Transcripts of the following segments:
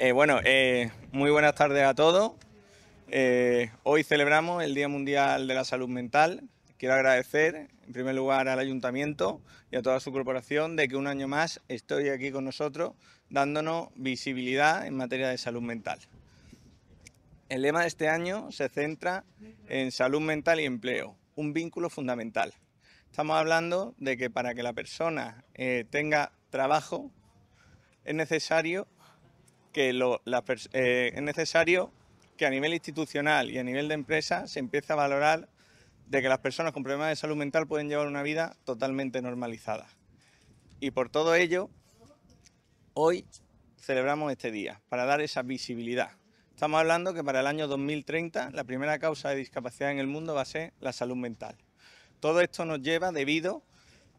Eh, bueno, eh, muy buenas tardes a todos. Eh, hoy celebramos el Día Mundial de la Salud Mental. Quiero agradecer, en primer lugar, al Ayuntamiento y a toda su corporación de que un año más estoy aquí con nosotros dándonos visibilidad en materia de salud mental. El lema de este año se centra en salud mental y empleo, un vínculo fundamental. Estamos hablando de que para que la persona tenga trabajo es necesario que eh, es necesario que a nivel institucional y a nivel de empresa se empiece a valorar de que las personas con problemas de salud mental pueden llevar una vida totalmente normalizada. Y por todo ello, hoy celebramos este día, para dar esa visibilidad. Estamos hablando que para el año 2030 la primera causa de discapacidad en el mundo va a ser la salud mental. Todo esto nos lleva debido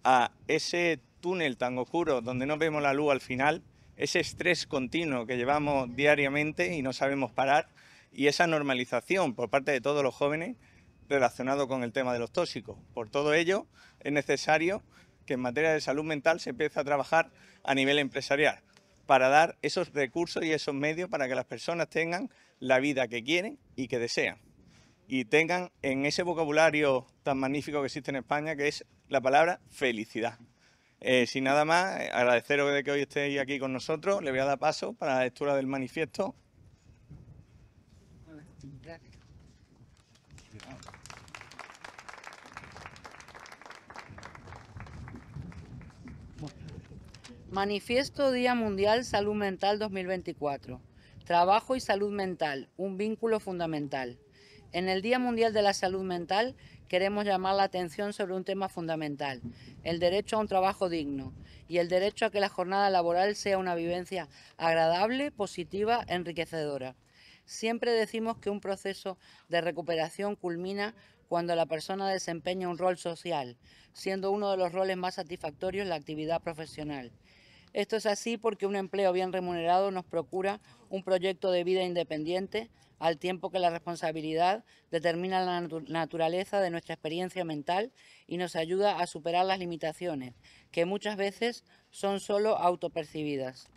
a ese túnel tan oscuro donde no vemos la luz al final, ese estrés continuo que llevamos diariamente y no sabemos parar, y esa normalización por parte de todos los jóvenes relacionado con el tema de los tóxicos. Por todo ello, es necesario que en materia de salud mental se empiece a trabajar a nivel empresarial para dar esos recursos y esos medios para que las personas tengan la vida que quieren y que desean. Y tengan en ese vocabulario tan magnífico que existe en España, que es la palabra felicidad. Eh, sin nada más, eh, agradeceros de que hoy estéis aquí con nosotros. Le voy a dar paso para la lectura del manifiesto. Manifiesto Día Mundial Salud Mental 2024. Trabajo y salud mental, un vínculo fundamental. En el Día Mundial de la Salud Mental queremos llamar la atención sobre un tema fundamental, el derecho a un trabajo digno y el derecho a que la jornada laboral sea una vivencia agradable, positiva, enriquecedora. Siempre decimos que un proceso de recuperación culmina cuando la persona desempeña un rol social, siendo uno de los roles más satisfactorios la actividad profesional. Esto es así porque un empleo bien remunerado nos procura un proyecto de vida independiente, al tiempo que la responsabilidad determina la naturaleza de nuestra experiencia mental y nos ayuda a superar las limitaciones, que muchas veces son solo autopercibidas.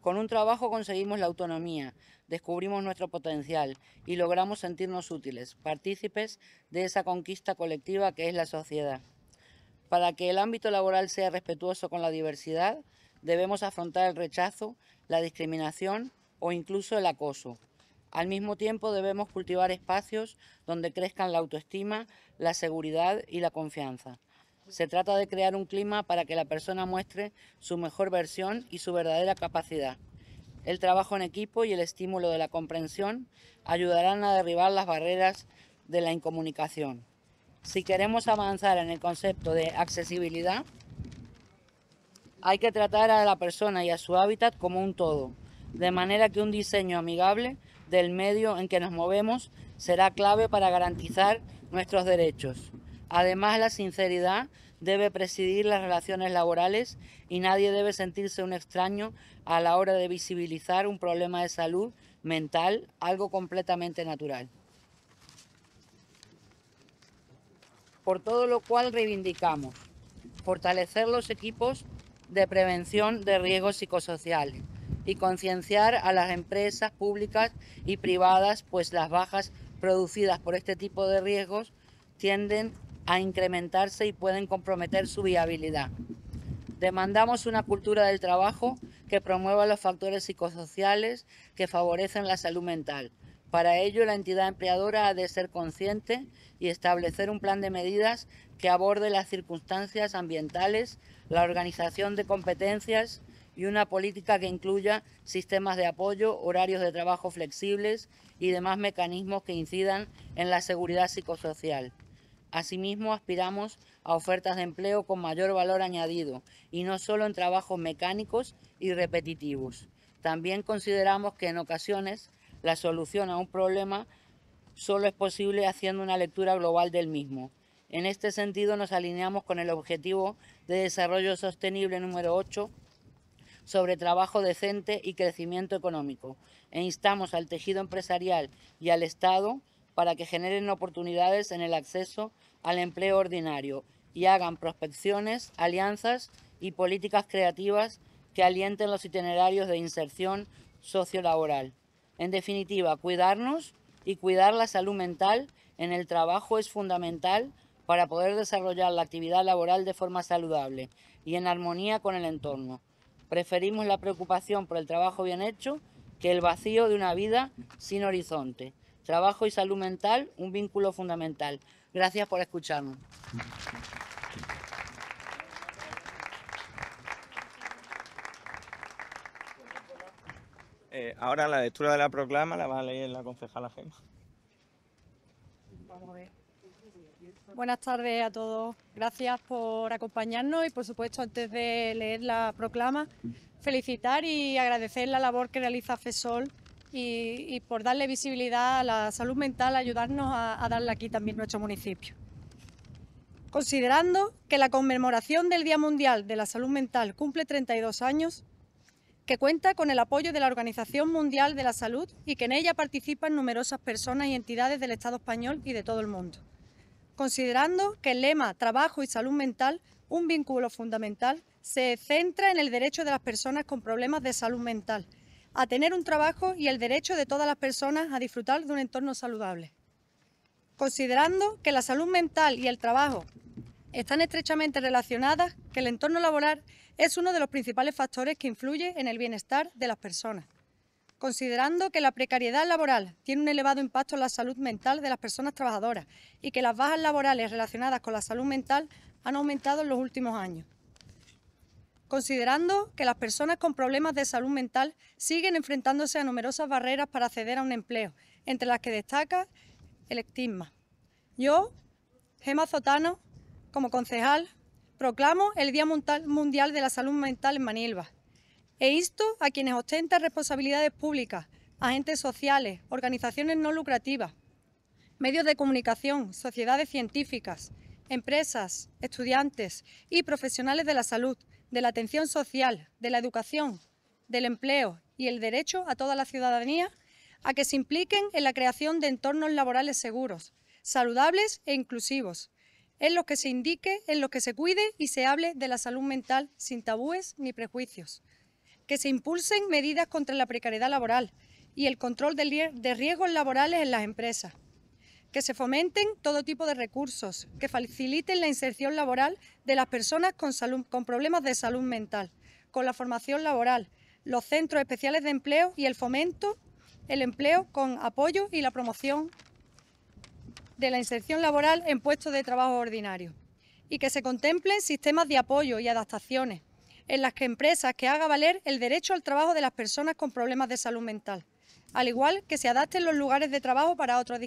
Con un trabajo conseguimos la autonomía, descubrimos nuestro potencial y logramos sentirnos útiles, partícipes de esa conquista colectiva que es la sociedad. Para que el ámbito laboral sea respetuoso con la diversidad, debemos afrontar el rechazo, la discriminación o incluso el acoso. Al mismo tiempo debemos cultivar espacios donde crezcan la autoestima, la seguridad y la confianza. Se trata de crear un clima para que la persona muestre su mejor versión y su verdadera capacidad. El trabajo en equipo y el estímulo de la comprensión ayudarán a derribar las barreras de la incomunicación. Si queremos avanzar en el concepto de accesibilidad, hay que tratar a la persona y a su hábitat como un todo, de manera que un diseño amigable del medio en que nos movemos será clave para garantizar nuestros derechos. Además, la sinceridad debe presidir las relaciones laborales y nadie debe sentirse un extraño a la hora de visibilizar un problema de salud mental, algo completamente natural. Por todo lo cual reivindicamos fortalecer los equipos de prevención de riesgos psicosociales y concienciar a las empresas públicas y privadas, pues las bajas producidas por este tipo de riesgos tienden a incrementarse y pueden comprometer su viabilidad. Demandamos una cultura del trabajo que promueva los factores psicosociales que favorecen la salud mental. Para ello, la entidad empleadora ha de ser consciente y establecer un plan de medidas que aborde las circunstancias ambientales, la organización de competencias y una política que incluya sistemas de apoyo, horarios de trabajo flexibles y demás mecanismos que incidan en la seguridad psicosocial. Asimismo, aspiramos a ofertas de empleo con mayor valor añadido y no solo en trabajos mecánicos y repetitivos. También consideramos que en ocasiones la solución a un problema solo es posible haciendo una lectura global del mismo en este sentido, nos alineamos con el objetivo de desarrollo sostenible número 8 sobre trabajo decente y crecimiento económico e instamos al tejido empresarial y al Estado para que generen oportunidades en el acceso al empleo ordinario y hagan prospecciones, alianzas y políticas creativas que alienten los itinerarios de inserción sociolaboral. En definitiva, cuidarnos y cuidar la salud mental en el trabajo es fundamental para poder desarrollar la actividad laboral de forma saludable y en armonía con el entorno. Preferimos la preocupación por el trabajo bien hecho que el vacío de una vida sin horizonte. Trabajo y salud mental, un vínculo fundamental. Gracias por escucharnos. Eh, ahora la lectura de la proclama la va a leer la concejala Gema. Vamos a ver. Buenas tardes a todos. Gracias por acompañarnos y, por supuesto, antes de leer la proclama, felicitar y agradecer la labor que realiza FESOL y, por darle visibilidad a la salud mental, ayudarnos a, darle aquí también a nuestro municipio. Considerando que la conmemoración del Día Mundial de la Salud Mental cumple 32 años, que cuenta con el apoyo de la Organización Mundial de la Salud y que en ella participan numerosas personas y entidades del Estado español y de todo el mundo considerando que el lema Trabajo y Salud Mental, un vínculo fundamental, se centra en el derecho de las personas con problemas de salud mental a tener un trabajo y el derecho de todas las personas a disfrutar de un entorno saludable. Considerando que la salud mental y el trabajo están estrechamente relacionadas, que el entorno laboral es uno de los principales factores que influye en el bienestar de las personas considerando que la precariedad laboral tiene un elevado impacto en la salud mental de las personas trabajadoras y que las bajas laborales relacionadas con la salud mental han aumentado en los últimos años. Considerando que las personas con problemas de salud mental siguen enfrentándose a numerosas barreras para acceder a un empleo, entre las que destaca el estigma. Yo, Gema Zotano, como concejal, proclamo el Día Mundial de la Salud Mental en Manilva. E insto a quienes ostentan responsabilidades públicas, agentes sociales, organizaciones no lucrativas, medios de comunicación, sociedades científicas, empresas, estudiantes y profesionales de la salud, de la atención social, de la educación, del empleo y el derecho a toda la ciudadanía a que se impliquen en la creación de entornos laborales seguros, saludables e inclusivos, en los que se indique, en los que se cuide y se hable de la salud mental sin tabúes ni prejuicios que se impulsen medidas contra la precariedad laboral y el control de riesgos laborales en las empresas, que se fomenten todo tipo de recursos, que faciliten la inserción laboral de las personas con, problemas de salud mental, con la formación laboral, los centros especiales de empleo y el fomento, el empleo con apoyo y la promoción de la inserción laboral en puestos de trabajo ordinario y que se contemplen sistemas de apoyo y adaptaciones en las que empresas que haga valer el derecho al trabajo de las personas con problemas de salud mental, al igual que se adapten los lugares de trabajo para otras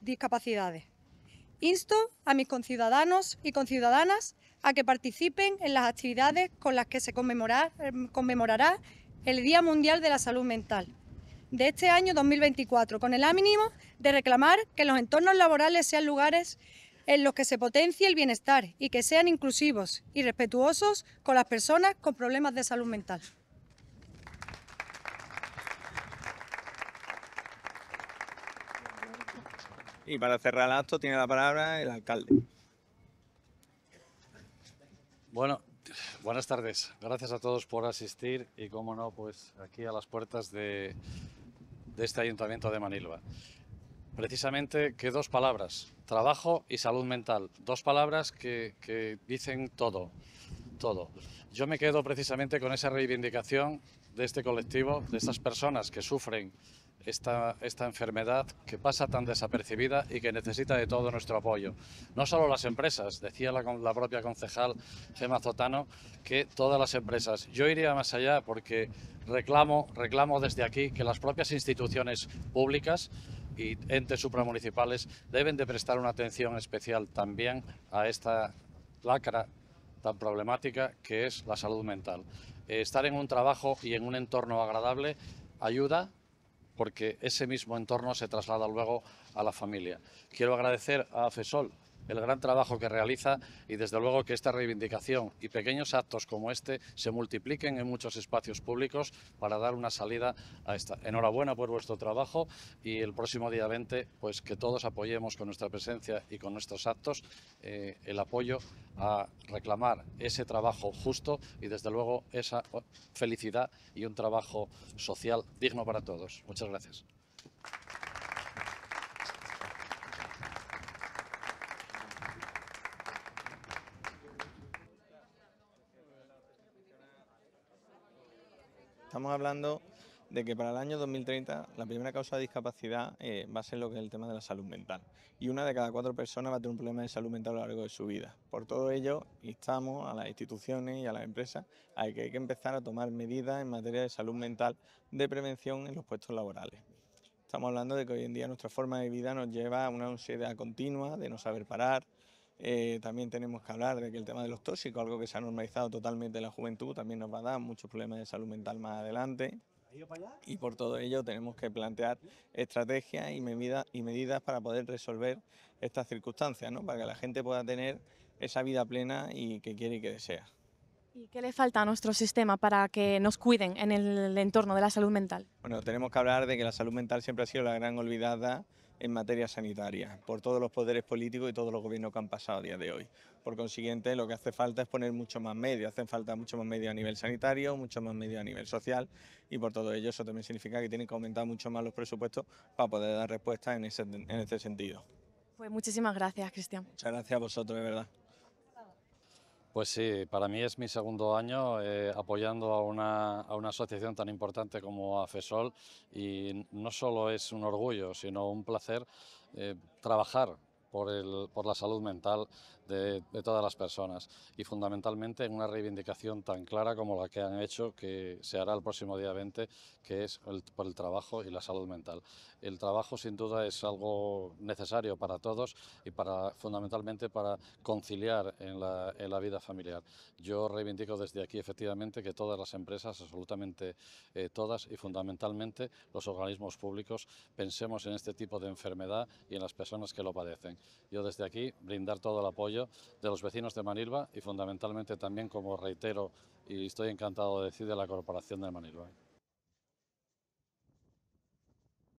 discapacidades. Insto a mis conciudadanos y conciudadanas a que participen en las actividades con las que se conmemorará el Día Mundial de la Salud Mental de este año 2024, con el ánimo de reclamar que los entornos laborales sean lugares en los que se potencie el bienestar y que sean inclusivos y respetuosos con las personas con problemas de salud mental. Y para cerrar el acto tiene la palabra el alcalde. Bueno, buenas tardes. Gracias a todos por asistir y, como no, pues aquí a las puertas de, de este ayuntamiento de Manilva precisamente que dos palabras, trabajo y salud mental, dos palabras que, dicen todo, todo. Yo me quedo precisamente con esa reivindicación de este colectivo, de estas personas que sufren esta, enfermedad que pasa tan desapercibida y que necesita de todo nuestro apoyo. No solo las empresas, decía la, la propia concejal Gemma Zotano, que todas las empresas. Yo iría más allá porque reclamo, reclamo desde aquí que las propias instituciones públicas y entes supramunicipales deben de prestar una atención especial también a esta lacra tan problemática que es la salud mental. Eh, estar en un trabajo y en un entorno agradable ayuda porque ese mismo entorno se traslada luego a la familia. Quiero agradecer a FESOL el gran trabajo que realiza y desde luego que esta reivindicación y pequeños actos como este se multipliquen en muchos espacios públicos para dar una salida a esta. Enhorabuena por vuestro trabajo y el próximo día 20 pues que todos apoyemos con nuestra presencia y con nuestros actos eh, el apoyo a reclamar ese trabajo justo y desde luego esa felicidad y un trabajo social digno para todos. Muchas gracias. estamos hablando de que para el año 2030 la primera causa de discapacidad eh, va a ser lo que es el tema de la salud mental. Y una de cada cuatro personas va a tener un problema de salud mental a lo largo de su vida. Por todo ello, instamos a las instituciones y a las empresas a que hay que empezar a tomar medidas en materia de salud mental de prevención en los puestos laborales. Estamos hablando de que hoy en día nuestra forma de vida nos lleva a una ansiedad continua, de no saber parar, eh, también tenemos que hablar de que el tema de los tóxicos, algo que se ha normalizado totalmente en la juventud, también nos va a dar muchos problemas de salud mental más adelante. Y por todo ello tenemos que plantear estrategias y, medidas y medidas para poder resolver estas circunstancias, ¿no? para que la gente pueda tener esa vida plena y que quiere y que desea. ¿Y qué le falta a nuestro sistema para que nos cuiden en el entorno de la salud mental? Bueno, tenemos que hablar de que la salud mental siempre ha sido la gran olvidada en materia sanitaria por todos los poderes políticos y todos los gobiernos que han pasado a día de hoy. Por consiguiente, lo que hace falta es poner mucho más medios, hacen falta mucho más medios a nivel sanitario, mucho más medios a nivel social y por todo ello eso también significa que tienen que aumentar mucho más los presupuestos para poder dar respuesta en, ese, en este sentido. Pues muchísimas gracias, Cristian. Muchas gracias a vosotros, de verdad. Pues sí, para mí es mi segundo año eh, apoyando a una, asociación tan importante como AFESOL y no solo es un orgullo, sino un placer eh, trabajar por, la salud mental de, todas las personas y fundamentalmente en una reivindicación tan clara como la que han hecho que se hará el próximo día 20, que es por el trabajo y la salud mental. El trabajo sin duda es algo necesario para todos y para, fundamentalmente para conciliar en la, vida familiar. Yo reivindico desde aquí efectivamente que todas las empresas, absolutamente eh, todas y fundamentalmente los organismos públicos, pensemos en este tipo de enfermedad y en las personas que lo padecen yo desde aquí brindar todo el apoyo de los vecinos de Manilva y fundamentalmente también, como reitero y estoy encantado de decir, de la Corporación de Manilva.